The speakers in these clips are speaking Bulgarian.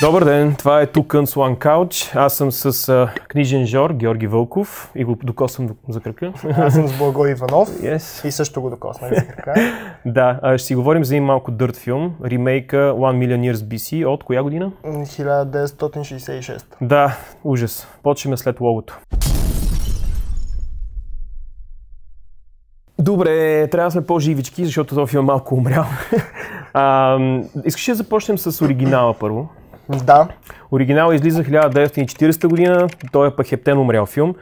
Добър ден, това е тук Слан Кауч. Аз съм с книжен жор Георги Вълков и го докосвам за кръка. Аз съм с Благо Иванов yes. и също го докоснах за крака. да, ще си говорим за един малко дърт филм, ремейка One Million Years BC от коя година? 1966. Да, ужас. Почваме след логото. Добре, трябва да сме по-живички, защото този филм е малко умрял. а, искаш да започнем с оригинала първо? Да. Оригинал излиза 1940 година, той е пък ептен умрял филм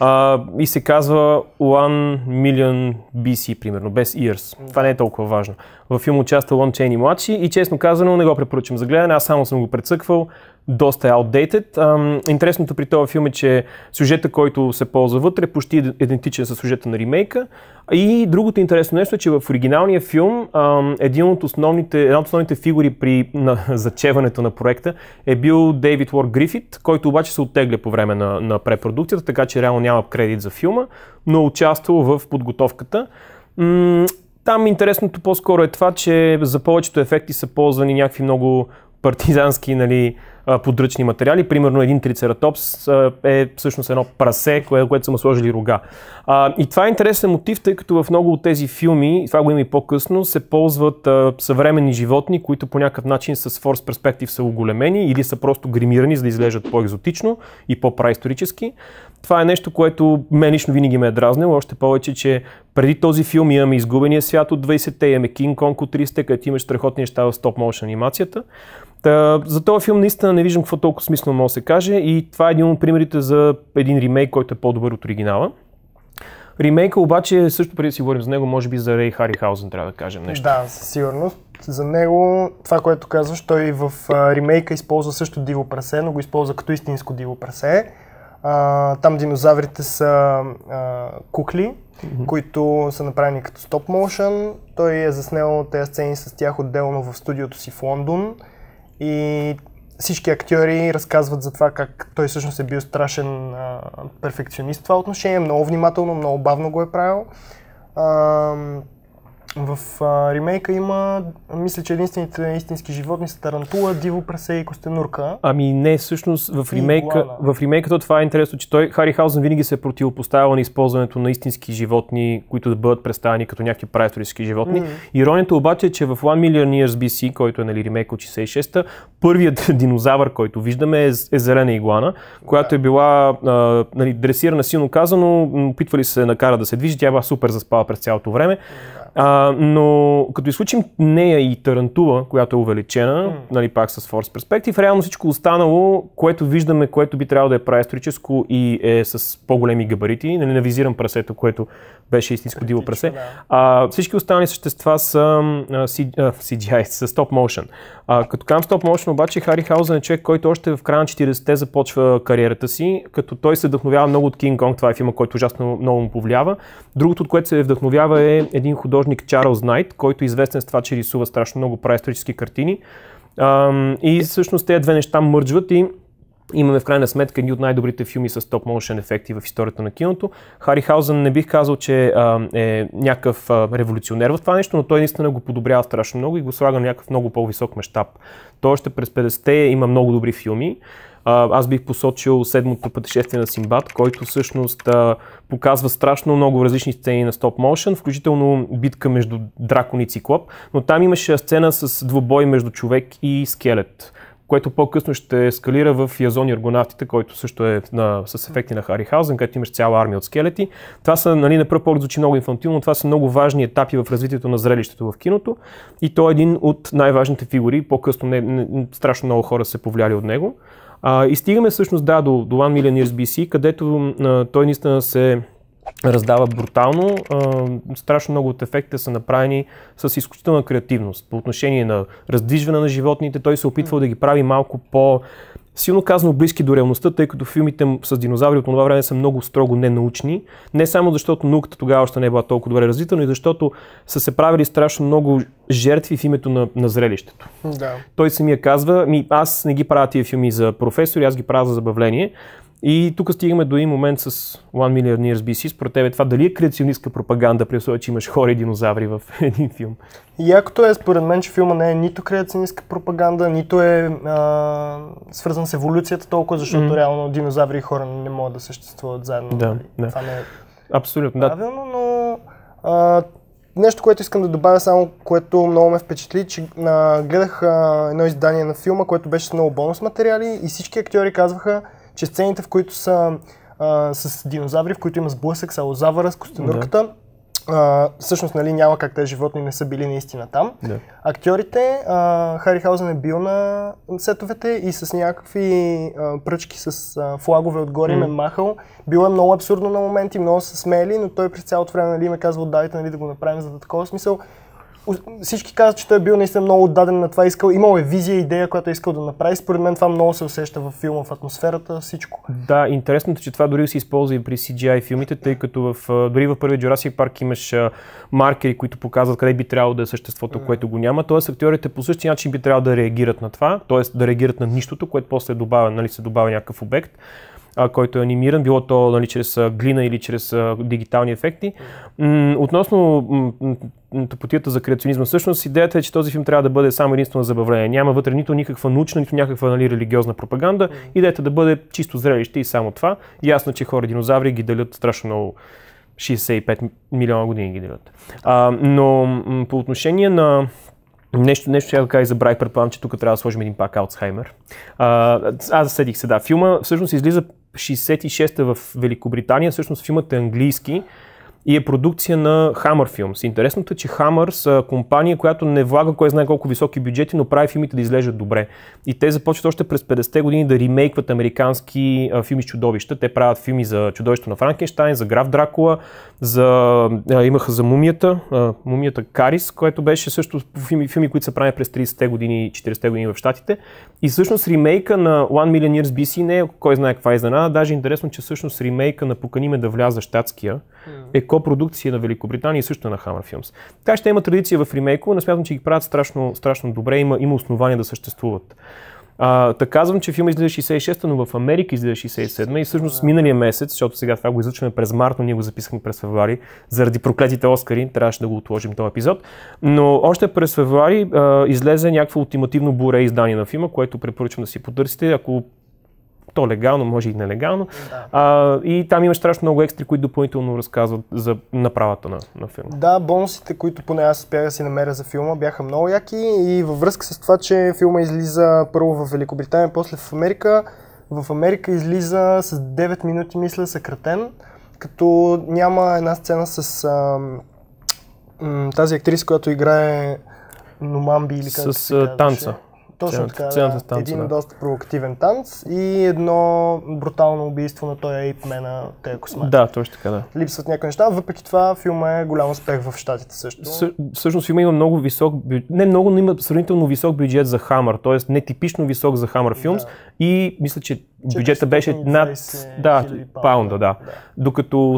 а, и се казва One Million BC, примерно, без Years. Това не е толкова важно. Във филм участва Лон Чейни младши и честно казано не го препоръчвам за гледане, аз само съм го прецъквал, доста е outdated. Ам, интересното при този филм е, че сюжета, който се ползва вътре, е почти идентичен с сюжета на ремейка. И другото интересно нещо е, че в оригиналния филм ам, един от основните, една от основните фигури при на, зачеването на проекта е бил Дейвид Уор Грифит, който обаче се оттегля по време на, на препродукцията, така че реално няма кредит за филма, но участвал в подготовката. Там интересното по-скоро е това, че за повечето ефекти са ползвани някакви много партизански нали, подръчни материали. Примерно един трицератопс е всъщност едно прасе, което, което са му сложили рога. и това е интересен мотив, тъй като в много от тези филми, това го има и по-късно, се ползват съвременни животни, които по някакъв начин с Force Perspective са оголемени или са просто гримирани, за да изглеждат по-екзотично и по-праисторически. Това е нещо, което мен лично винаги ме е дразнило, още повече, че преди този филм имаме Изгубения свят от 20-те, имаме Кинг Конг от 30-те, където имаш страхотни неща в стоп-моушен анимацията. Та, за този филм наистина не виждам какво толкова смислено може да се каже и това е един от примерите за един ремейк, който е по-добър от оригинала. Ремейка обаче, също преди да си говорим за него, може би за Рей Хаузен трябва да кажем нещо. Да, със сигурност. За него, това, което казваш, той в ремейка използва също диво прасе, но го използва като истинско диво прасе. А, там динозаврите са а, кукли, mm-hmm. които са направени като стоп-моушън. Той е заснел тези сцени с тях отделно в студиото си в Лондон. И всички актьори разказват за това как той всъщност е бил страшен а, перфекционист в това отношение, много внимателно, много бавно го е правил. А, в а, ремейка има, мисля, че единствените истински животни са тарантула, диво прасе и костенурка. Ами не, всъщност в ремейка, в ремейката това е интересно, че той, Хари Хаузен винаги се е противопоставил на използването на истински животни, които да бъдат представени като някакви праисторически животни. Mm-hmm. Иронията обаче е, че в One Million Years BC, който е нали, ремейка от 66-та, първият динозавър, който виждаме е, е зелена Иглана, която е била а, нали, дресирана силно казано, опитвали се накара да се движи, тя била супер заспала през цялото време. Yeah. А, но като изключим нея и Тарантула, която е увеличена, mm. нали, пак с Force Perspective, реално всичко останало, което виждаме, което би трябвало да е праисторическо и е с по-големи габарити, нали, не визирам прасето, което беше истинско диво прасе, да. а, всички останали същества са а, си, а, CGI, са stop motion. А, като кам stop motion обаче, Хари Хаузен е човек, който още в края на 40-те започва кариерата си, като той се вдъхновява много от Кинг Конг, това е филма, който ужасно много му повлиява. Другото, от което се вдъхновява е един художник художник Чарлз Найт, който е известен с това, че рисува страшно много праисторически картини. И всъщност тези две неща мърджват и Имаме в крайна сметка едни от най-добрите филми с топ-моушен ефекти в историята на киното. Хари Хаузен не бих казал, че а, е някакъв а, революционер в това нещо, но той наистина го подобрява страшно много и го слага на някакъв много по-висок мащаб. Той още през 50-те има много добри филми. Аз бих посочил седмото пътешествие на симбат, който всъщност а, показва страшно много различни сцени на стоп моушен, включително битка между дракон и циклоп, но там имаше сцена с двубой между човек и скелет което по-късно ще ескалира в Язон и аргонавтите, който също е на, с ефекти на Харихаузен, където имаш цяла армия от скелети. Това са, нали, на пръв поглед звучи много инфантилно, това са много важни етапи в развитието на зрелището в киното и той е един от най-важните фигури, по-късно не, не, страшно много хора се повлияли от него. А, и стигаме всъщност да, до, до One Million Years BC, където а, той наистина се раздава брутално. Страшно много от ефектите са направени с изключителна креативност. По отношение на раздвижване на животните, той се е опитвал да ги прави малко по... Силно казано близки до реалността, тъй като филмите с динозаври от това време са много строго ненаучни. Не само защото науката тогава още не е била толкова добре развита, но и защото са се правили страшно много жертви в името на, на зрелището. Да. Той самия казва, ми, аз не ги правя тия филми за професори, аз ги правя за забавление. И тук стигаме до един момент с One Million Years BC. Според тебе това дали е креационистка пропаганда, при условие, че имаш хора и динозаври в един филм? Якото е, според мен, че филма не е нито креационистка пропаганда, нито е а, свързан с еволюцията толкова, защото mm. реално динозаври и хора не могат да съществуват заедно. Да, нали? да. Това не е Абсолютно, правилно, да. но а, нещо, което искам да добавя, само което много ме впечатли, че а, гледах а, едно издание на филма, което беше с много бонус материали и всички актьори казваха, че сцените, в които са а, с динозаври, в които има сблъсък са лозавъра с костенурката, да. а, всъщност нали, няма как тези животни не са били наистина там. Да. Актьорите, а, Хари Хаузен е бил на сетовете и с някакви а, пръчки с а, флагове отгоре mm. Е ме махал. Било е много абсурдно на моменти, много са смели, но той през цялото време нали, ме казвал, отдавайте нали, да го направим за да е такова смисъл всички казват, че той е бил наистина много отдаден на това, искал, имал е визия, идея, която е искал да направи. Според мен това много се усеща в филма, в атмосферата, всичко. Да, интересното, е, че това дори се използва и при CGI филмите, тъй като в, дори в първия Jurassic Park имаш маркери, които показват къде би трябвало да е съществото, mm. което го няма. Тоест актьорите по същия начин би трябвало да реагират на това, т.е. да реагират на нищото, което после е добавя, нали, се добавя някакъв обект а, който е анимиран, било то нали, чрез глина или чрез а, дигитални ефекти. М- относно м- за креационизма, всъщност идеята е, че този филм трябва да бъде само единствено забавление. Няма вътре нито никаква научна, нито някаква нали, религиозна пропаганда. Идеята е да бъде чисто зрелище и само това. Ясно, че хора динозаври ги делят страшно много 65 милиона години ги делят. А, но по отношение на Нещо, нещо ще да кажа и забравих, предполагам, че тук трябва да сложим един пак Алцхаймер. А, аз заседих се, да. Филма всъщност излиза 66-та в Великобритания, всъщност филмът е английски, и е продукция на Hammer Films. Интересното е, че Hammer са компания, която не влага кой знае колко високи бюджети, но прави филмите да излежат добре. И те започват още през 50-те години да ремейкват американски а, филми с чудовища. Те правят филми за чудовището на Франкенштайн, за граф Дракула, за, а, имаха за мумията, а, мумията Карис, което беше също филми, филми които са правени през 30-те години и 40-те години в Штатите. И всъщност ремейка на One Million Years BC не е кой знае каква е изненада. Даже е интересно, че всъщност ремейка на Поканиме да вляза щатския е копродукция на Великобритания и също на Hammer Films. Така ще има традиция в ремейкове, не смятам, че ги правят страшно, страшно добре, има, има основания да съществуват. А, така казвам, че филма излиза 66-та, но в Америка излиза 67-та и всъщност миналия месец, защото сега това го излъчваме през март, но ние го записахме през февруари, заради проклетите Оскари, трябваше да го отложим този епизод. Но още през февруари а, излезе някакво ултимативно буре издание на филма, което препоръчвам да си потърсите. Ако то легално, може и нелегално. Да. А, и там имаш страшно много екстри, които допълнително разказват за направата на, на филма. Да, бонусите, които поне аз успях да си намеря за филма, бяха много яки и във връзка с това, че филма излиза първо в Великобритания, после в Америка. В Америка излиза с 9 минути, мисля, съкратен, като няма една сцена с а, м, тази актриса, която играе Номамби или как С се танца. Точно така, цената да. Един да. доста провокативен танц и едно брутално убийство на този ейпмен на Тея Космати. Да, точно така, да. Липсват някои неща, въпреки това филма е голям успех в Штатите също. всъщност филма има много висок, не много, но има сравнително висок бюджет за Хамър, т.е. нетипично висок за Хамър филмс да. и мисля, че бюджета беше над да, паунда, да. да. Докато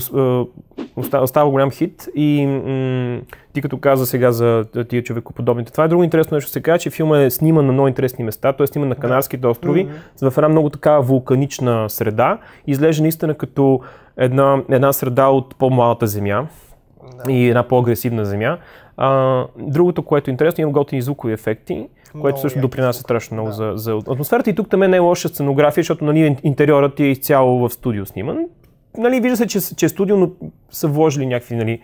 остава, остава голям хит и м- ти като каза сега за тия човекоподобните. Това е друго интересно нещо, се каже, че филма е сниман на много интересни места, т.е. снима сниман на Канарските острови, mm-hmm. в една много такава вулканична среда, изглежда наистина като една, една среда от по-малата земя да. и една по-агресивна земя. А, другото, което е интересно, има готини звукови ефекти което също допринася страшно много да. за, за атмосферата. И тук там е най-лоша сценография, защото нали, интериорът е изцяло в студио сниман. Нали, вижда се, че, че е студио, но са вложили някакви нали,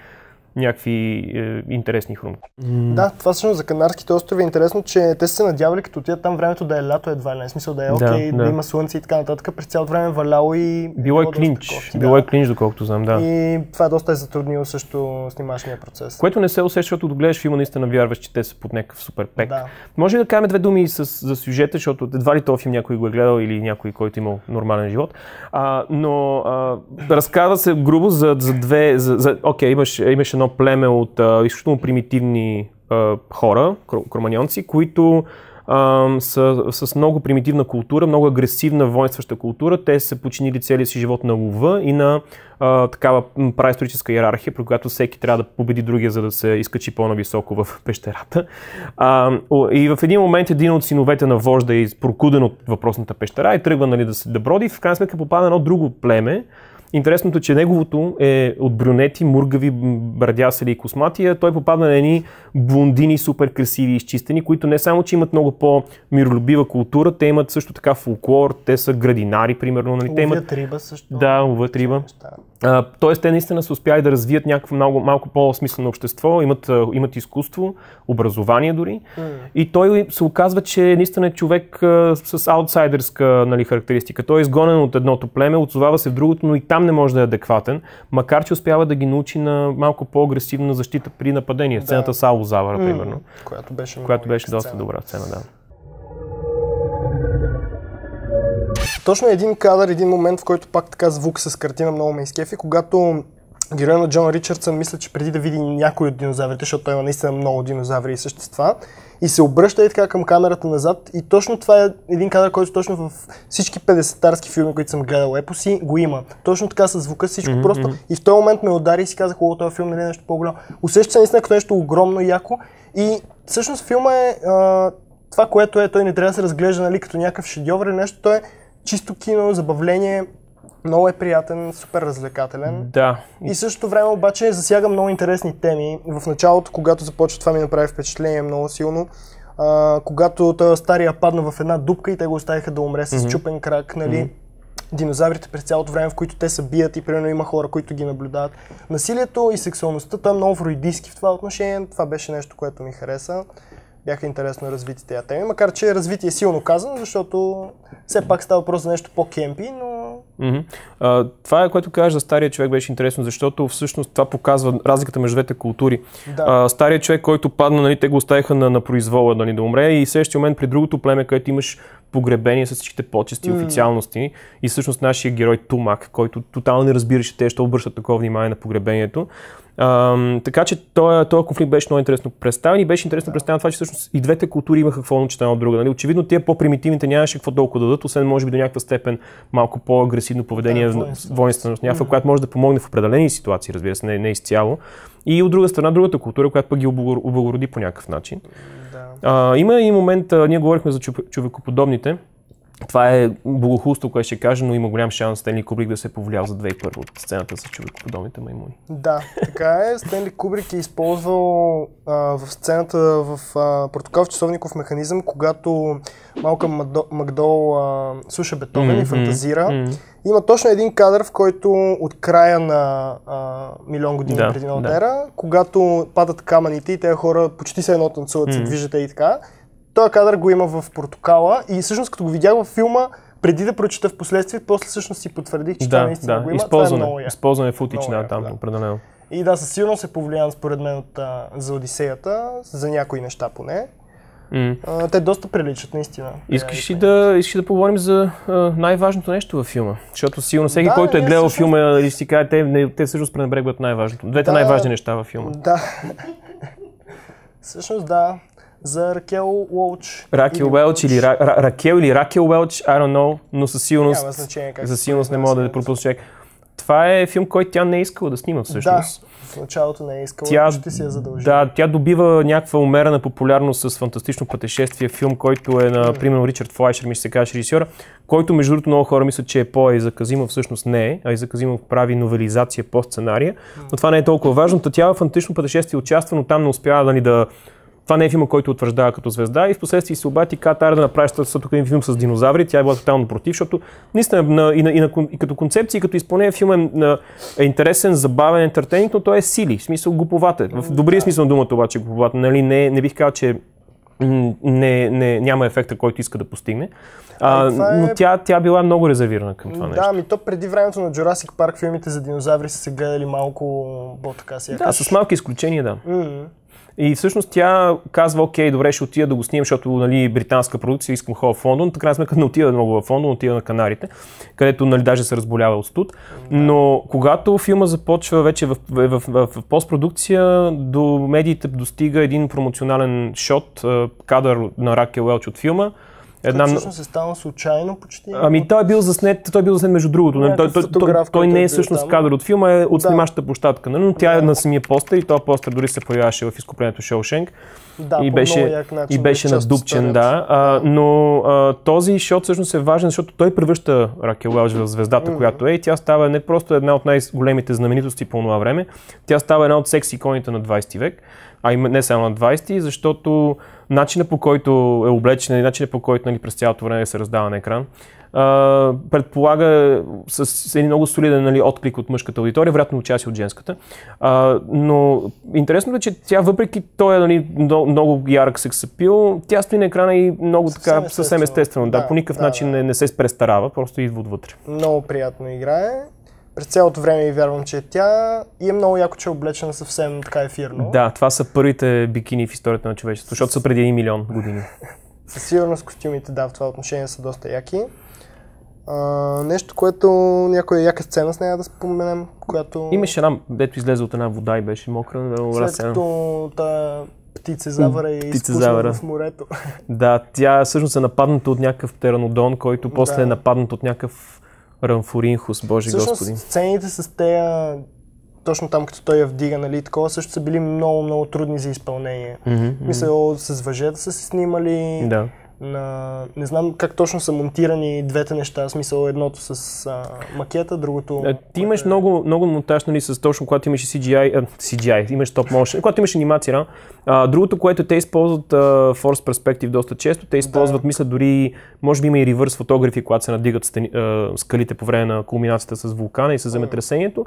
някакви е, интересни хрумки. Да, това всъщност за Канарските острови е интересно, че те се надявали като отидат там времето да е лято едва ли, не смисъл да е окей, да, да. да има слънце и така нататък, през цялото време е валяло и... Било е клинч, кофти, било да. е клинч, доколкото знам, да. И това доста е затруднило също снимашния процес. Което не се усеща, защото гледаш филма, наистина вярваш, че те са под някакъв супер пек. Да. Може ли да кажем две думи с, за сюжета, защото едва ли този филм някой го е гледал или някой, който е имал нормален живот. А, но а, разказва се грубо за, за две... За, за, окей, имаш, имаш едно едно племе от а, изключително примитивни а, хора, кроманьонци, които а, са с много примитивна култура, много агресивна воинстваща култура. Те са починили целия си живот на лова и на а, такава праисторическа иерархия, при която всеки трябва да победи другия, за да се изкачи по-нависоко в пещерата. А, и в един момент един от синовете на вожда е прокуден от въпросната пещера и тръгва нали, да, се, да броди. В крайна сметка попада едно друго племе, Интересното, че неговото е от брюнети, мургави, брадясали и косматия. Той попадна на едни блондини, супер красиви и изчистени, които не само, че имат много по-миролюбива култура, те имат също така фолклор, те са градинари, примерно. Нали? Те имат... риба също. Да, ловят риба. Неща. Тоест, те наистина са успяли да развият някакво много, малко по-смислено общество, имат, имат изкуство, образование дори. Mm. И той се оказва, че наистина е човек а, с аутсайдерска нали, характеристика. Той е изгонен от едното племе, отзовава се в другото, но и там не може да е адекватен, макар че успява да ги научи на малко по-агресивна защита при нападение. Да. Сцената Завара, mm. примерно. Която беше, която беше доста добра сцена, да. Точно един кадър, един момент, в който пак така звук с картина много ме изкефи, когато героя на Джон Ричардсън мисля, че преди да види някой от динозаврите, защото той има наистина много динозаври и същества, и се обръща и така към камерата назад. И точно това е един кадър, който точно в всички 50-тарски филми, които съм гледал, епоси, го има. Точно така с звука, всичко mm-hmm. просто. И в този момент ме удари и си казах, о, този филм не е нещо по-голямо. Усеща се наистина като нещо огромно и яко. И всъщност филма е а, това, което е, той не трябва да се разглежда нали, като някакъв шедьовър или нещо, той е чисто кино, забавление, много е приятен, супер развлекателен. Да. И също време обаче засяга много интересни теми. В началото, когато започва, това ми направи впечатление много силно. А, когато той стария падна в една дупка и те го оставиха да умре с mm-hmm. чупен крак, нали? Mm-hmm. Динозаврите през цялото време, в които те се бият и примерно има хора, които ги наблюдават. Насилието и сексуалността, той е много фруидийски в това отношение. Това беше нещо, което ми хареса бяха интересно развити тези теми, макар че развитие е силно казано, защото все пак става въпрос за нещо по-кемпи, но... Mm-hmm. А, това, е което кажеш за стария човек, беше интересно, защото всъщност това показва разликата между двете култури. Да. А, стария човек, който падна, нали, те го оставиха на, на произвола нали, да умре и следващия момент при другото племе, където имаш погребение с всичките почести, mm. официалности и всъщност нашия герой Тумак, който тотално не разбираше те, ще обръщат такова внимание на погребението, а, така че този, този конфликт беше много интересно представен и беше интересно представен това, че всъщност и двете култури имаха какво научат една от друга. Нали? Очевидно тия по-примитивните нямаше какво толкова да дадат, освен може би до някаква степен малко по-агресивно поведение, да, воинственост, някаква, mm-hmm. която може да помогне в определени ситуации, разбира се, не, не изцяло. И от друга страна, другата култура, която пък ги облагороди по някакъв начин. Да. А, има и момент, а, ние говорихме за човекоподобните, това е богохулство, което ще кажа, но има голям шанс Стенли Кубрик да се е повлиял за 2001 от сцената с човекоподобните маймуни. Да, така е. Стенли Кубрик е използвал а, в сцената в протокол часовников механизъм, когато малка Макдол а, слуша Бетовен mm-hmm. и фантазира. Mm-hmm. Има точно един кадър, в който от края на а, милион години да, преди Ноутера, да. когато падат камъните и тези хора почти се едно танцуват, mm-hmm. се движат и така, този кадър го има в Протокала и всъщност като го видях във филма, преди да прочета в последствие, после всъщност си потвърдих, че да, това наистина да. го има. Използване, това е много използване футич, да, там да. определено. И да, със сигурност е повлиян според мен от, за Одисеята, за някои неща поне. Mm. А, те доста приличат, наистина. Искаш ли е да, искаш да поговорим за а, най-важното нещо във филма? Защото сигурно всеки, да, който е гледал всъщност... филма, и си каже, те, не, те всъщност пренебрегват най-важното. Двете да, най-важни неща във филма. Да. всъщност да за Ракел Уолч. Ракел Уелч или Ра, Ракел или Ракел Уолч, I don't know, но със сигурност, Няма значение, как със сигурност не мога да пропусна човек. Това е филм, който тя не е искала да снима всъщност. Да, в началото не е искала, тя, ще си я задължи. Да, тя добива някаква умерена популярност с фантастично пътешествие, филм, който е на, mm. примерно, Ричард Флайшер, ми се каже режисьора, който, между другото, много хора мислят, че е по и заказима всъщност не е. и заказима прави новелизация по сценария, mm. но това не е толкова важно. Та тя в фантастично пътешествие участва, но там не успява ни нали, да това не е филма, който утвърждава като звезда и в последствие се обати Кат да направи тук е един филм с динозаври. Тя е била тотално против, защото наистина на, и, на, и, на, и като концепция, и като изпълнение филм е, на, е интересен, забавен, ентертейнинг, но той е сили, в смисъл глуповате. В добрия смисъл на думата обаче глуповате. Нали? Не, не бих казал, че не, не, няма ефекта, който иска да постигне. А, ами е... Но тя, тя била много резервирана към това да, нещо. Да, ми то преди времето на Jurassic Парк филмите за динозаври са се гледали малко по-така си. Да, с малки изключения, да. Mm-hmm. И всъщност тя казва, окей, добре, ще отида да го снимам, защото нали, британска продукция, искам хора в Лондон. Така сметка не отида много в Лондон, отива на Канарите, където нали, даже се разболява от студ. Но когато филма започва вече в, в, в, в, в постпродукция, до медиите достига един промоционален шот, кадър на Ракел Уелч от филма, е, една... всъщност е станал случайно почти. Ами той е бил заснет, той е бил заснет между другото. Не, нали? той, той, той, той, той не е, е всъщност там. кадър от филма, е от да. снимащата площадка. Нали? Но тя е да. е на самия постер и този постер дори се появяваше в изкуплението Шелшенк. Да, и, беше, начин, и беше надупчен, да. А, но а, този шот всъщност е важен, защото той превръща Ракел Уелч в звездата, mm-hmm. която е и тя става не просто една от най-големите знаменитости по това време, тя става една от секс иконите на 20 век, а и не само на 20, защото начина по който е облечен, и начина по който нали, през цялото време се раздава на екран, а, предполага с, с един много солиден нали, отклик от мъжката аудитория, вероятно участие от женската. А, но интересно е, че тя въпреки е нали, много, ярък сексапил, тя стои на екрана и много съвсем така естествено. съвсем естествено. Да, да по никакъв да, начин да. Не, не се престарава, просто идва отвътре. Много приятно играе през цялото време и вярвам, че е тя и е много яко, че е облечена съвсем така ефирно. Да, това са първите бикини в историята на човечеството, защото са преди 1 милион години. Със сигурност костюмите, да, в това отношение са доста яки. А, нещо, което някоя яка сцена с нея да споменем, която... Имаше една, дето излезе от една вода и беше мокра, много След като та птица завара и завара. в морето. Да, тя всъщност е нападната от някакъв теранодон, който после да. е нападнат от някакъв Рамфоринхус, Божи Всъщност, Господи. сцените с тея, точно там като той я вдига, нали, такова също са били много, много трудни за изпълнение. Mm-hmm, Мисля, с въжета са се снимали. Да на... Не знам как точно са монтирани двете неща, смисъл едното с а, макета, другото... А, е, ти имаш е... много, много монтаж, нали, с точно когато имаш CGI, а, е, CGI, имаш топ motion, когато имаш анимация, а, другото, което те използват а, Force Perspective доста често, те използват, да. мисля, дори, може би има и ревърс фотографии, когато се надигат стени, а, скалите по време на кулминацията с вулкана и с земетресението. Mm.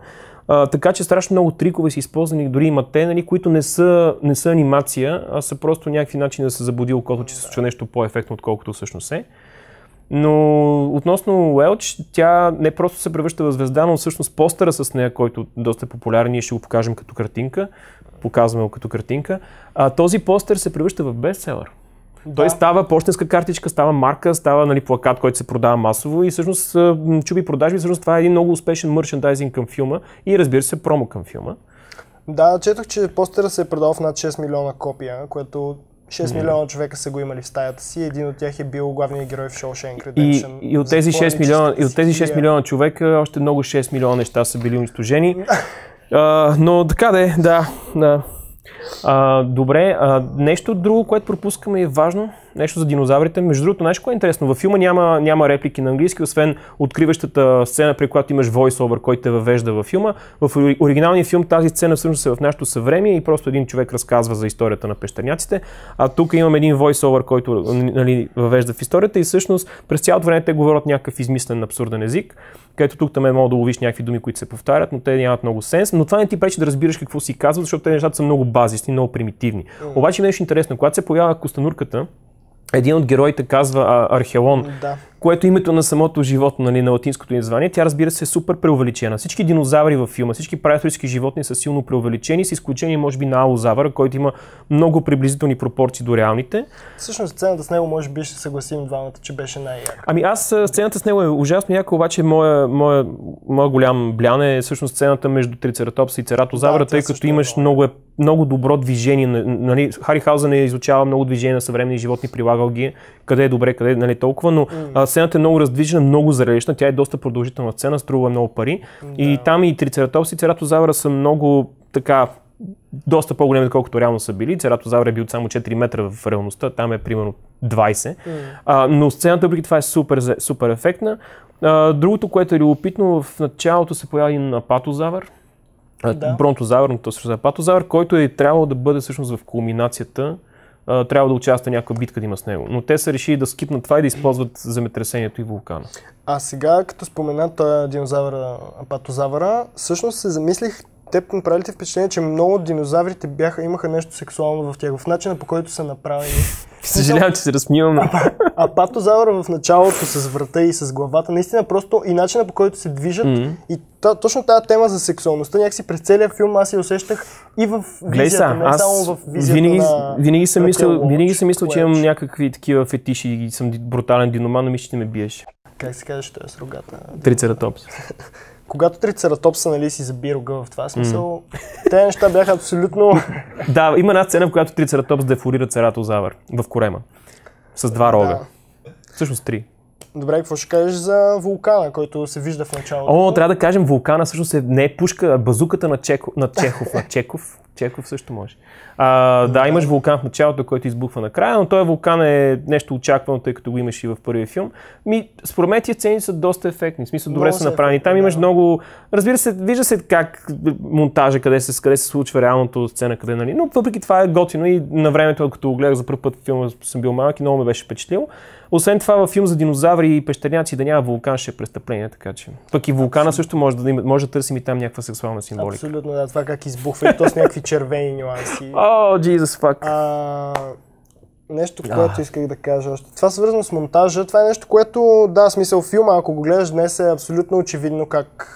А, така че страшно много трикове са използвани, дори има те, нали, които не са, не са анимация, а са просто някакви начини да се забуди окото, че се случва нещо по-ефектно, отколкото всъщност е. Но относно Уелч, тя не просто се превръща в звезда, но всъщност постера с нея, който доста е популярен, ние ще го покажем като картинка, показваме го като картинка, а, този постер се превръща в бестселър. Да. Той става почтенска картичка, става марка, става нали, плакат, който се продава масово и всъщност чуби продажби, всъщност това е един много успешен мерчендайзинг към филма и разбира се промо към филма. Да, четох, че постера се е продал в над 6 милиона копия, което 6 mm. милиона човека са го имали в стаята си, един от тях е бил главният герой в Shawshank Redemption. И, и, от, тези 6 милиона, и от тези 6 милиона човека още много 6 милиона неща са били унищожени. uh, но така да е, да. да. А, добре, а, нещо друго, което пропускаме е важно, нещо за динозаврите. Между другото, нещо е интересно, във филма няма, няма реплики на английски, освен откриващата сцена, при която имаш voice-over, който те въвежда във филма. В оригиналния филм тази сцена всъщност е в нашето съвремие и просто един човек разказва за историята на пещерняците. А тук имам един voice-over, който нали, въвежда в историята и всъщност през цялото време те говорят някакъв измислен абсурден език където тук там е мога да ловиш някакви думи, които се повтарят, но те нямат много сенс. Но това не ти пречи да разбираш какво си казва, защото те нещата са много базисни, много примитивни. Mm. Обаче е нещо интересно, когато се появява Костанурката, един от героите казва а, Архелон, да което името на самото животно, нали, на латинското ни звание, тя разбира се е супер преувеличена. Всички динозаври във филма, всички праисторически животни са силно преувеличени, с изключение може би на алозавъра, който има много приблизителни пропорции до реалните. Всъщност сцената с него може би ще съгласим двамата, че беше най-яка. Ами аз сцената с него е ужасно яка, обаче моя, моя, моя голям блян е всъщност сцената между трицератопса и цератозавра, да, тъй като е имаш много, е, много добро движение. Нали, Хари Хаузен е изучава много движение на съвременни животни, прилагал ги е къде е добре, къде е нали, толкова, но mm. сцената е много раздвижена, много зрелищна, тя е доста продължителна сцена, струва много пари. Mm, и да. там и трицератопс и цератозавра са много така доста по-големи, отколкото реално са били. Цератозавър е бил само 4 метра в реалността, там е примерно 20. Mm. А, но сцената, въпреки това, е супер, супер ефектна. А, другото, което е любопитно, в началото се появи на апатозавър, да. бронтозавър, но то също е апатозавър, който е трябвало да бъде всъщност в кулминацията трябва да участва някаква битка да има с него. Но те са решили да скипнат това и да използват земетресението и вулкана. А сега, като спомена този е динозавър, апатозавъра, всъщност се замислих, теб направили ти впечатление, че много от динозаврите бяха, имаха нещо сексуално в тях, в начина по който са направени? Съжалявам, че се разсмивам. А, а патозавър в началото с врата и с главата, наистина просто и начина по който се движат mm-hmm. и та, точно тази тема за сексуалността някакси през целия филм аз я усещах и в визията, не аз само в визията винаги, на... Винаги съм, мислил, винаги съм мислил, че имам е- някакви такива фетиши и съм брутален диноман, но мисля, че ме биеше. Как се казваш, той е с рогата? Трицератопс. когато трицератопса нали, си заби рога в това смисъл, mm. те неща бяха абсолютно... да, има една сцена, в която трицератопс дефорира цератозавър в корема. С два рога. Да. Всъщност три. Добре, какво ще кажеш за вулкана, който се вижда в началото? О, трябва да кажем, вулкана всъщност е- не е пушка, а базуката на, Чеко, на Чехов. на Чеков. Чеков също може. А, да, имаш вулкан в началото, който избухва накрая, но този вулкан е нещо очаквано, тъй като го имаш и в първия филм. Ми, според мен тия сцени са доста ефектни, в смисъл добре много са направени. Ефектни, Там да. имаш много... Разбира се, вижда се как монтажа, къде се, къде се случва реалното сцена, къде нали. Но въпреки това е готино и на времето, като го гледах за първ път филма, съм бил малък и много ме беше впечатлил. Освен това, във филм за динозаври и пещерняци да няма вулкан ще е престъпление, така че. Пък и вулкана Абсолютно. също може да, може да търсим и там някаква сексуална символика. Абсолютно, да. Това как избухва и то с някакви червени нюанси. О, oh, Jesus fuck. А, нещо, което ah. исках да кажа още. Това свързано с монтажа, това е нещо, което, да, смисъл филма, ако го гледаш днес е абсолютно очевидно как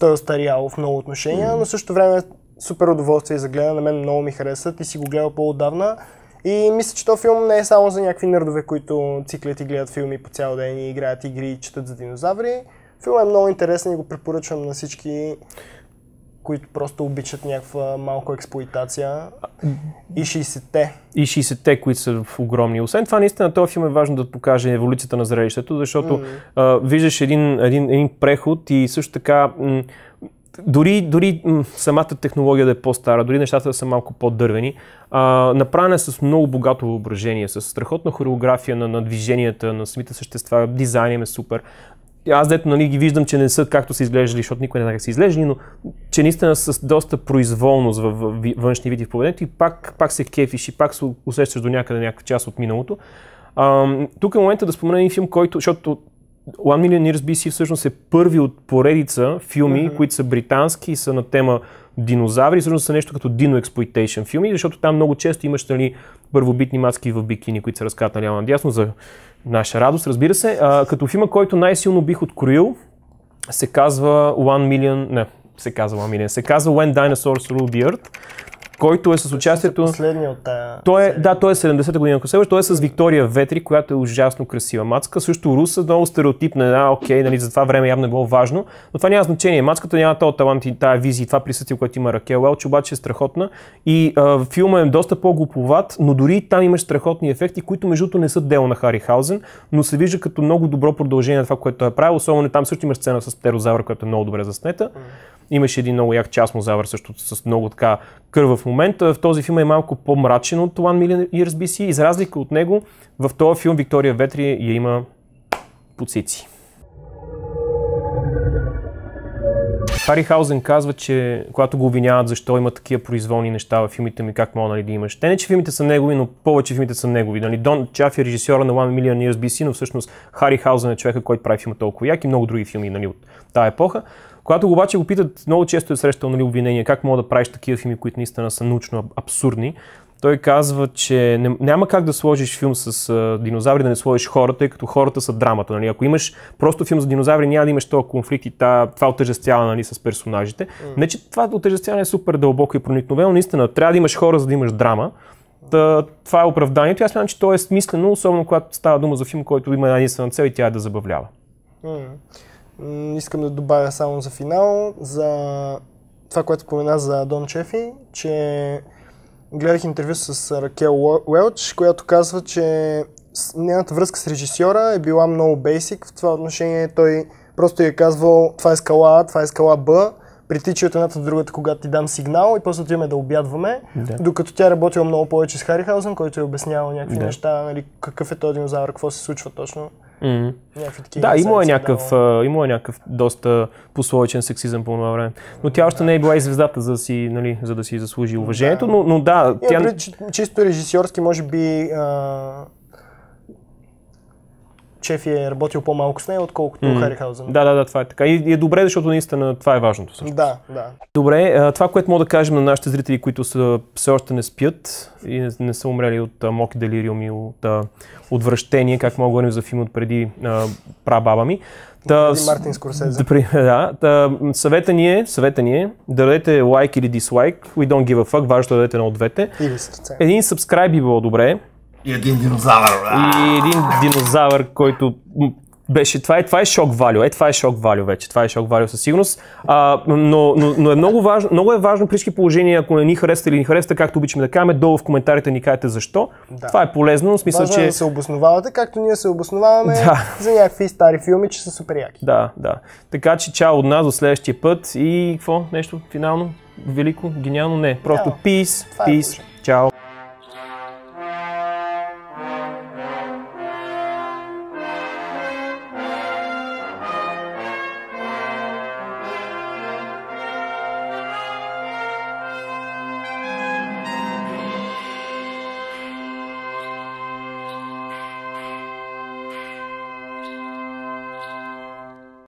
той е остарял в много отношения, mm. но също време супер удоволствие за гледане. На мен много ми хареса. Ти си го гледал по-отдавна. И мисля, че този филм не е само за някакви нърдове, които циклят и гледат филми по цял ден и играят игри и четат за динозаври. Филмът е много интересен и го препоръчвам на всички които просто обичат някаква малко експлуатация. И 60-те. И 60-те, които са в огромни. Освен това, наистина, този филм е важно да покаже еволюцията на зрелището, защото mm. а, виждаш един, един, един преход и също така м- дори, дори самата технология да е по-стара, дори нещата да са малко по-дървени, а, направена е с много богато въображение, с страхотна хореография на, на движенията, на самите същества, дизайнът е супер. Аз дето нали, ги виждам, че не са както са изглеждали, защото никой не знае как са изглеждали, но че наистина с доста произволност във външни види в поведението и пак, пак се кефиш и пак се усещаш до някъде някаква част от миналото. А, тук е момента да спомена един филм, който, защото One Million Years BC всъщност е първи от поредица филми, mm-hmm. които са британски и са на тема динозаври, всъщност са нещо като дино експлойтейшн филми, защото там много често имаш нали, първобитни маски в бикини, които се разкатат наляво надясно за наша радост, разбира се. А, като филма, който най-силно бих откроил, се казва One Million, не, се казва One Million, се казва When Dinosaurs Rule the Earth който е с участието. Последния от тая. Той е, е- да, той е 70-та година, ако се той е с Виктория Ветри, която е ужасно красива мацка. Също Руса, много стереотипна, да, окей, нали, за това време явно е било важно, но това няма значение. Мацката няма този талант и тая визия, това присъствие, което има Ракел Уелч, обаче е страхотна. И а, филма е доста по-глуповат, но дори там имаш страхотни ефекти, които между другото не са дело на Хари Хаузен, но се вижда като много добро продължение на това, което той е правил. Особено там също имаш сцена с птерозавър, която е много добре заснета. Имаше един много як част мозавър също с много така кървав в момента в този филм е малко по-мрачен от One Million Years BC и за разлика от него, в този филм Виктория Ветри я има поцици. Харихаузен казва, че когато го обвиняват защо има такива произволни неща в филмите ми, как мога нали, да имаш. Те не, че филмите са негови, но повече филмите са негови. Нали, Дон Чаф е режисьора на One Million Years BC, но всъщност Хари Хаузен е човека, който прави филма толкова як и много други филми нали, от тази епоха. Когато обаче го питат, много често е срещал нали, обвинения, как мога да правиш такива филми, които наистина са научно абсурдни, той казва, че не, няма как да сложиш филм с а, динозаври, да не сложиш хората, тъй като хората са драмата. Нали? Ако имаш просто филм за динозаври, няма да имаш този конфликт и та, това отъждествяване нали, с персонажите. Mm. Не, че това отъжестяване е супер дълбоко и проникновено, наистина трябва да имаш хора, за да имаш драма. Та, това е оправданието. Аз смятам, че то е смислено, особено когато става дума за филм, който има една единствена цел и тя е да забавлява. Mm. Искам да добавя само за финал, за това, което спомена за Дон Чефи, че гледах интервю с Ракел Уелч, която казва, че нейната връзка с режисьора е била много бейсик. В това отношение той просто е казвал това е скала А, това е скала Б, притича от едната до другата, когато ти дам сигнал и после отиваме да обядваме. Да. Докато тя е работила много повече с Харихаузен, който е обяснявал някакви да. неща, нали, какъв е този динозавър, какво се случва точно. Mm. Да, има е, някакъв, дава... е някакъв доста пословечен сексизъм по това време. Но тя още да. не е била и звездата, за да си, нали, за да си заслужи уважението, да. но, но да. Тя... Е, Чисто режисьорски, може би, а, Чефи е работил по-малко с нея, отколкото mm. Харихаузен. Да, да, да, това е така. И, и е добре, защото наистина това е важното. Всъщност. Да, да. Добре, това, което мога да кажем на нашите зрители, които са, все още не спят и не, не са умрели от а, моки делириум и от а, отвращение, как мога да говорим за филм от преди прабаба ми. Та, Мартин Скорсезе. Да, да, да, съвета ни е, съвета ни е да дадете лайк или дислайк. We don't give a fuck, важно е да дадете на от двете. Един subscribe би било добре. И един динозавър. И един динозавър, който беше, това, е, това е шок валю. Е, това е шок валю вече. Това е шок валю със сигурност. А, но, но, но, е много важно, много е важно при всички положения, ако не ни харесате или ни харесате, както обичаме да каме, долу в коментарите ни кажете защо. Да. Това е полезно, в смисъл, важно е че... да се обосновавате, както ние се обосноваваме да. за някакви стари филми, че са супер яки. Да, да. Така че чао от нас до следващия път и какво? Нещо финално? Велико? Гениално? Не. Просто пис, peace, е peace, чао.